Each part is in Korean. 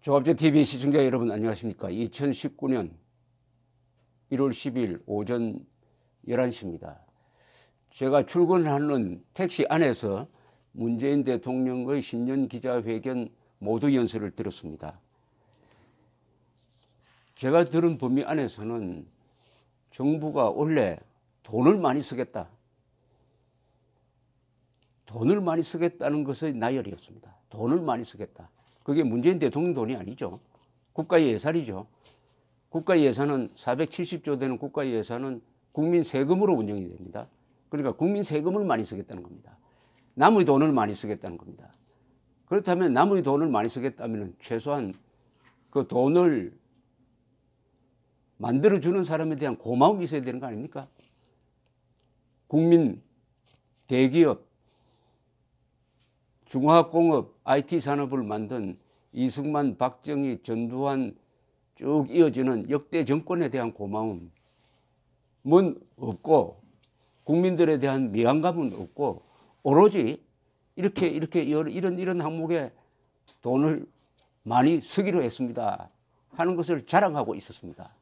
조합제 TV 시청자 여러분 안녕하십니까 2019년 1월 10일 오전 11시입니다 제가 출근하는 택시 안에서 문재인 대통령의 신년 기자회견 모두 연설을 들었습니다 제가 들은 범위 안에서는 정부가 원래 돈을 많이 쓰겠다 돈을 많이 쓰겠다는 것의 나열이었습니다 돈을 많이 쓰겠다 그게 문재인 대통령 돈이 아니죠. 국가 예산이죠. 국가 예산은 470조 되는 국가 예산은 국민 세금으로 운영이 됩니다. 그러니까 국민 세금을 많이 쓰겠다는 겁니다. 남의 돈을 많이 쓰겠다는 겁니다. 그렇다면 남의 돈을 많이 쓰겠다면 최소한 그 돈을 만들어주는 사람에 대한 고마움이 있어야 되는 거 아닙니까? 국민, 대기업, 중화공업 IT 산업을 만든 이승만, 박정희, 전두환 쭉 이어지는 역대 정권에 대한 고마움은 없고 국민들에 대한 미안감은 없고 오로지 이렇게 이렇게 이런 이런 항목에 돈을 많이 쓰기로 했습니다 하는 것을 자랑하고 있었습니다.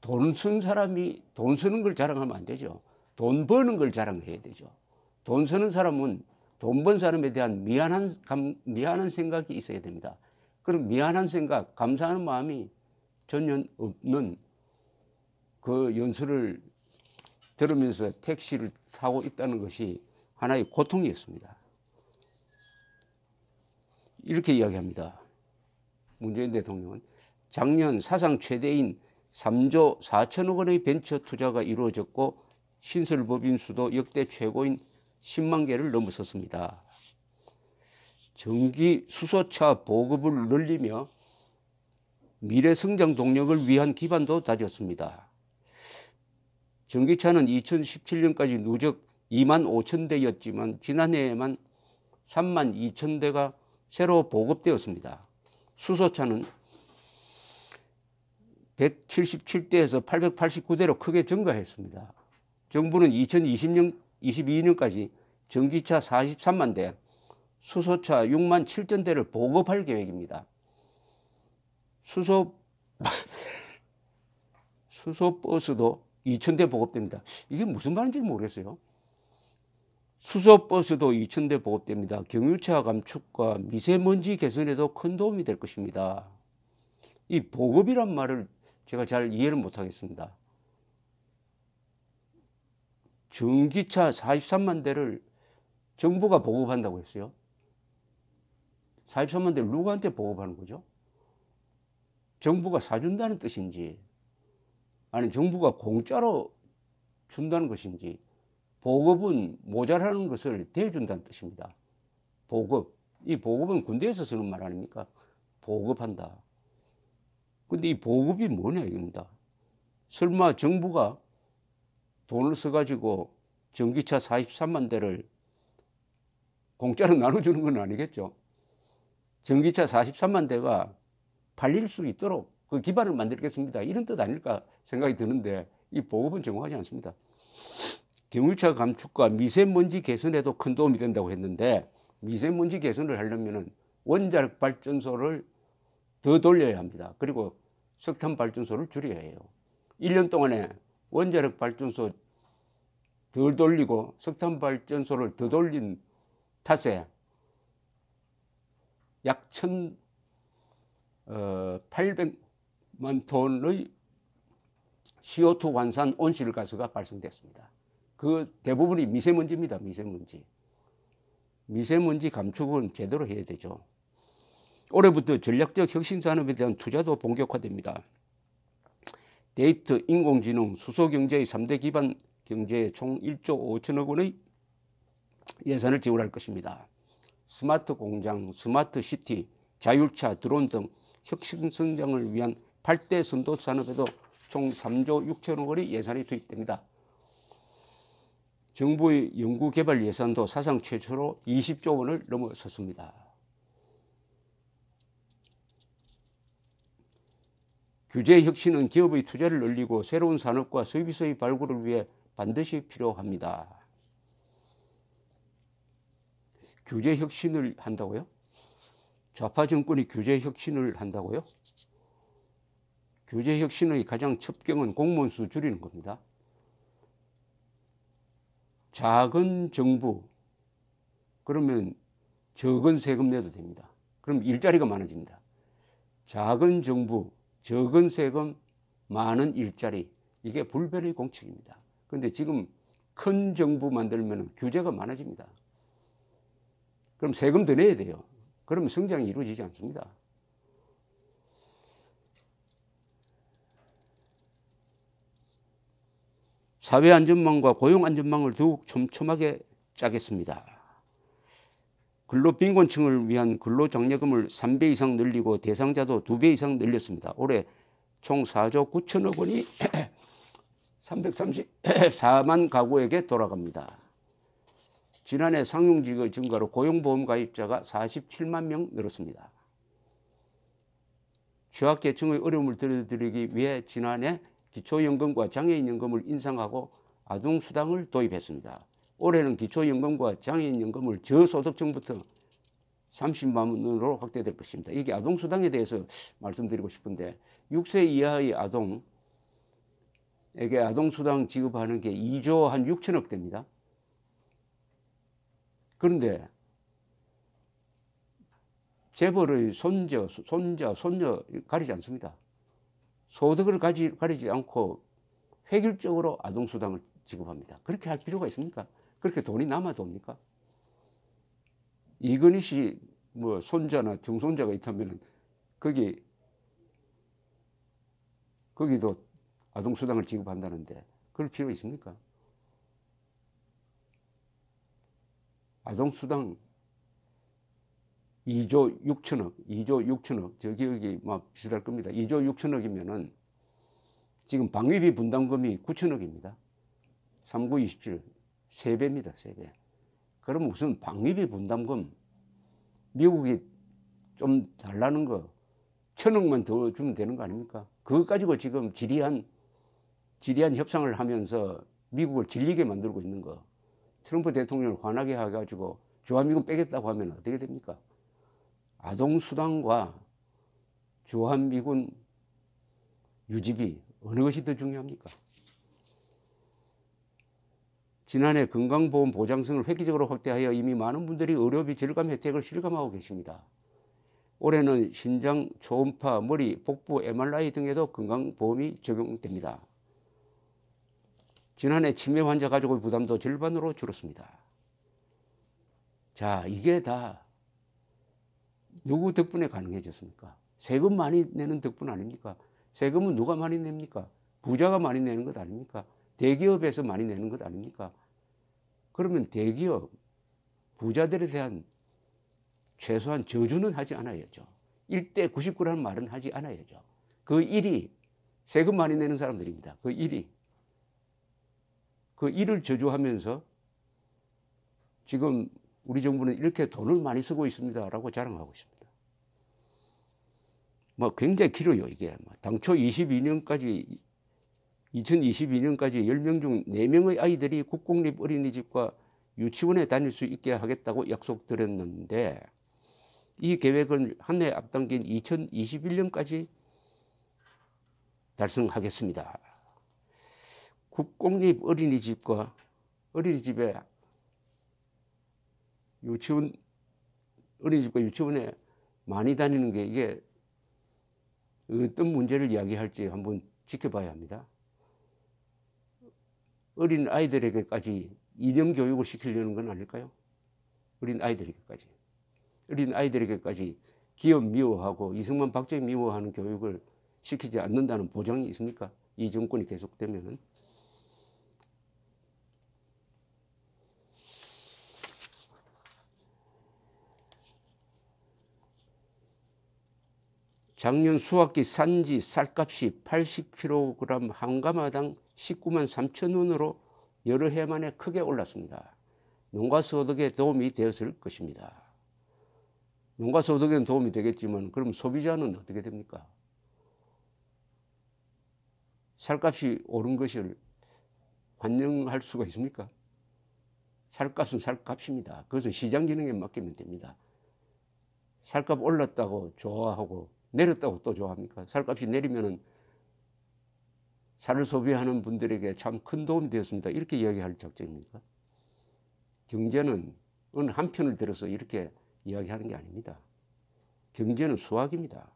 돈 쓴 사람이 돈 쓰는 걸 자랑하면 안 되죠. 돈 버는 걸 자랑해야 되죠. 돈 쓰는 사람은 돈 번 사람에 대한 미안한, 감, 미안한 생각이 있어야 됩니다. 그럼 미안한 생각, 감사하는 마음이 전혀 없는 그 연설을 들으면서 택시를 타고 있다는 것이 하나의 고통이었습니다. 이렇게 이야기합니다. 문재인 대통령은 작년 사상 최대인 3조 4천억 원의 벤처 투자가 이루어졌고 신설법인 수도 역대 최고인 10만 개를 넘어섰습니다. 전기 수소차 보급을 늘리며 미래 성장 동력을 위한 기반도 다졌습니다. 전기차는 2017년까지 누적 2만 5천 대였지만 지난해에만 3만 2천 대가 새로 보급되었습니다. 수소차는 177대에서 889대로 크게 증가했습니다. 정부는 2020년 2 2 2년까지 전기차 43만 대, 수소차 6만 7천 대를 보급할 계획입니다. 수소 수소 버스도 2천 대 보급됩니다. 이게 무슨 말인지 모르겠어요. 수소 버스도 2천 대 보급됩니다. 경유차 감축과 미세먼지 개선에도 큰 도움이 될 것입니다. 이 보급이란 말을 제가 잘 이해를 못하겠습니다. 전기차 43만 대를 정부가 보급한다고 했어요. 43만 대를 누구한테 보급하는 거죠? 정부가 사준다는 뜻인지, 아니 정부가 공짜로 준다는 것인지, 보급은 모자라는 것을 대준다는 뜻입니다. 보급. 이 보급은 군대에서 쓰는 말 아닙니까? 보급한다. 근데 이 보급이 뭐냐 이겁니다. 설마 정부가 돈을 써가지고 전기차 43만 대를 공짜로 나눠주는 건 아니겠죠. 전기차 43만 대가 팔릴 수 있도록 그 기반을 만들겠습니다. 이런 뜻 아닐까 생각이 드는데 이 보급은 정확하지 않습니다. 경유차 감축과 미세먼지 개선에도 큰 도움이 된다고 했는데 미세먼지 개선을 하려면 원자력 발전소를 더 돌려야 합니다. 그리고 석탄 발전소를 줄여야 해요. 1년 동안에 원자력 발전소 덜 돌리고 석탄 발전소를 더 돌린 탓에 약 1,800만 어, 톤의 CO2 환산 온실가스가 발생됐습니다. 그 대부분이 미세먼지입니다. 미세먼지. 미세먼지 감축은 제대로 해야 되죠. 올해부터 전략적 혁신 산업에 대한 투자도 본격화됩니다. 데이터, 인공지능, 수소경제의 3대 기반 경제에 총 1조 5천억 원의 예산을 지원할 것입니다. 스마트 공장, 스마트 시티, 자율차, 드론 등 혁신 성장을 위한 8대 선도 산업에도 총 3조 6천억 원의 예산이 투입됩니다. 정부의 연구개발 예산도 사상 최초로 20조 원을 넘어섰습니다. 규제 혁신은 기업의 투자를 늘리고 새로운 산업과 서비스의 발굴을 위해 반드시 필요합니다. 규제 혁신을 한다고요? 좌파 정권이 규제 혁신을 한다고요? 규제 혁신의 가장 첩경은 공무원 수 줄이는 겁니다. 작은 정부, 그러면 적은 세금 내도 됩니다. 그럼 일자리가 많아집니다. 작은 정부, 적은 세금, 많은 일자리 이게 불변의 공칙입니다. 그런데 지금 큰 정부 만들면 규제가 많아집니다. 그럼 세금 더 내야 돼요. 그러 성장이 이루어지지 않습니다. 사회 안전망과 고용 안전망을 더욱 촘촘하게 짜겠습니다. 근로빈곤층을 위한 근로장려금을 3배 이상 늘리고 대상자도 2배 이상 늘렸습니다. 올해 총 4조 9천억 원이 334만 가구에게 돌아갑니다. 지난해 상용직의 증가로 고용보험 가입자가 47만 명 늘었습니다. 취약계층의 어려움을 들여드리기 위해 지난해 기초연금과 장애인연금을 인상하고 아동수당을 도입했습니다. 올해는 기초연금과 장애인연금을 저소득층부터 30만 원으로 확대될 것입니다. 이게 아동수당에 대해서 말씀드리고 싶은데 6세 이하의 아동에게 아동수당 지급하는 게 2조 한 6천억 됩니다. 그런데 재벌의 손자, 손자, 손녀 가리지 않습니다. 소득을 가지, 가리지 않고 획일적으로 아동수당을 지급합니다. 그렇게 할 필요가 있습니까? 그렇게 돈이 남아돕니까? 이건희 씨뭐 손자나 증손자가 있다면 거기 거기도 아동수당을 지급한다는데 그럴 필요 있습니까? 아동수당 2조 6천억, 2조 6천억, 저 기억이 막 비슷할 겁니다. 2조 6천억이면은 지금 방위비 분담금이 9천억입니다. 3927. 3배입니다. 3배. 그럼 무슨 방위비 분담금 미국이 좀 달라는 거 천억만 더 주면 되는 거 아닙니까? 그거 가지고 지금 지리한 지리한 협상을 하면서 미국을 질리게 만들고 있는 거 트럼프 대통령을 화나게 해가지고 주한미군 빼겠다고 하면 어떻게 됩니까? 아동수당과 주한미군 유지비 어느 것이 더 중요합니까? 지난해 건강보험 보장성을 획기적으로 확대하여 이미 많은 분들이 의료비 절감 혜택을 실감하고 계십니다. 올해는 신장, 초음파, 머리, 복부, MRI 등에도 건강보험이 적용됩니다. 지난해 치매 환자 가족의 부담도 절반으로 줄었습니다. 자, 이게 다 누구 덕분에 가능해졌습니까? 세금 많이 내는 덕분 아닙니까? 세금은 누가 많이 냅니까? 부자가 많이 내는 것 아닙니까? 대기업에서 많이 내는 것 아닙니까? 그러면 대기업, 부자들에 대한 최소한 저주는 하지 않아야죠. 1대 99라는 말은 하지 않아야죠. 그 일이 세금 많이 내는 사람들입니다. 그 일이. 그 일을 저주하면서 지금 우리 정부는 이렇게 돈을 많이 쓰고 있습니다. 라고 자랑하고 있습니다. 뭐 굉장히 길어요, 이게. 뭐 당초 22년까지 2022년까지 10명 중 4명의 아이들이 국공립 어린이집과 유치원에 다닐 수 있게 하겠다고 약속드렸는데 이 계획은 한 해 앞당긴 2021년까지 달성하겠습니다. 국공립 어린이집과 어린이집에 유치원 어린이집과 유치원에 많이 다니는 게 이게 어떤 문제를 이야기할지 한번 지켜봐야 합니다. 어린 아이들에게까지 이념 교육을 시키려는 건 아닐까요? 어린 아이들에게까지. 어린 아이들에게까지 기업 미워하고 이승만 박정희 미워하는 교육을 시키지 않는다는 보장이 있습니까? 이 정권이 계속되면은. 작년 수확기 산지 쌀값이 80kg 한 가마당 19만 3천 원으로 여러 해 만에 크게 올랐습니다. 농가 소득에 도움이 되었을 것입니다. 농가 소득에는 도움이 되겠지만 그럼 소비자는 어떻게 됩니까? 살값이 오른 것을 환영할 수가 있습니까? 살값은 살값입니다. 그것은 시장 기능에 맡기면 됩니다. 살값 올랐다고 좋아하고 내렸다고 또 좋아합니까? 살값이 내리면은 살을 소비하는 분들에게 참 큰 도움이 되었습니다. 이렇게 이야기할 작정입니까? 경제는 어느 한편을 들어서 이렇게 이야기하는 게 아닙니다. 경제는 수학입니다.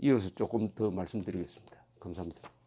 이어서 조금 더 말씀드리겠습니다. 감사합니다.